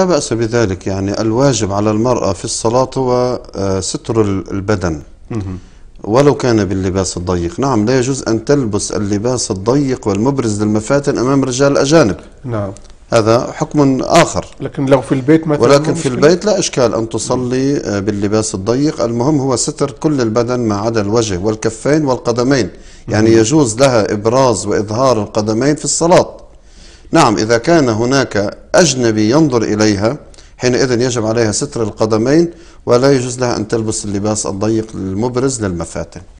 لا بأس بذلك يعني الواجب على المرأة في الصلاة هو آه، ستر البدن ولو كان باللباس الضيق نعم لا يجوز أن تلبس اللباس الضيق والمبرز للمفاتن أمام رجال أجانب نعم هذا حكم آخر لكن لو في البيت مثلا ولكن في البيت لا إشكال أن تصلي آه، باللباس الضيق المهم هو ستر كل البدن ما عدا الوجه والكفين والقدمين يعني يجوز لها إبراز وإظهار القدمين في الصلاة نعم إذا كان هناك أجنبي ينظر إليها حينئذ يجب عليها ستر القدمين ولا يجوز لها أن تلبس اللباس الضيق المبرز للمفاتن